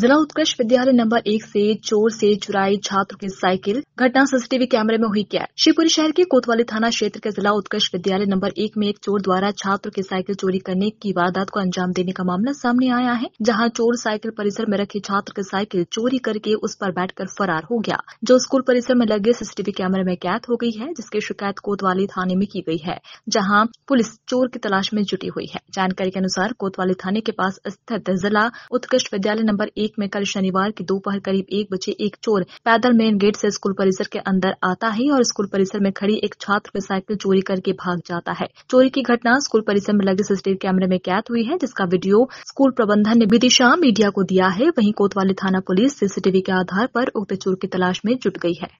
जिला उत्कृष्ट विद्यालय नंबर एक से चोर से चुराई छात्र की साइकिल घटना सीसीटीवी कैमरे में हुई कैद शिवपुरी शहर के कोतवाली थाना क्षेत्र के जिला उत्कृष्ट विद्यालय नंबर एक में एक चोर द्वारा छात्र की साइकिल चोरी करने की वारदात को अंजाम देने का मामला सामने आया है जहाँ चोर साइकिल परिसर में रखी छात्र की साइकिल चोरी करके उस पर बैठकर फरार हो गया जो स्कूल परिसर में लगे सीसीटीवी कैमरे में कैद हो गई है जिसकी शिकायत कोतवाली थाने में की गई है जहाँ पुलिस चोर की तलाश में जुटी हुई है जानकारी के अनुसार कोतवाली थाने के पास स्थित जिला उत्कृष्ट विद्यालय नंबर एक वीक में कल शनिवार की दोपहर करीब एक बजे एक चोर पैदल मेन गेट से स्कूल परिसर के अंदर आता है और स्कूल परिसर में खड़ी एक छात्र की साइकिल चोरी करके भाग जाता है चोरी की घटना स्कूल परिसर में लगे सीसीटीवी कैमरे में कैद हुई है जिसका वीडियो स्कूल प्रबंधन ने बीती शाम मीडिया को दिया है वहीं कोतवाली थाना पुलिस सीसीटीवी के आधार पर उक्त चोर की तलाश में जुट गई है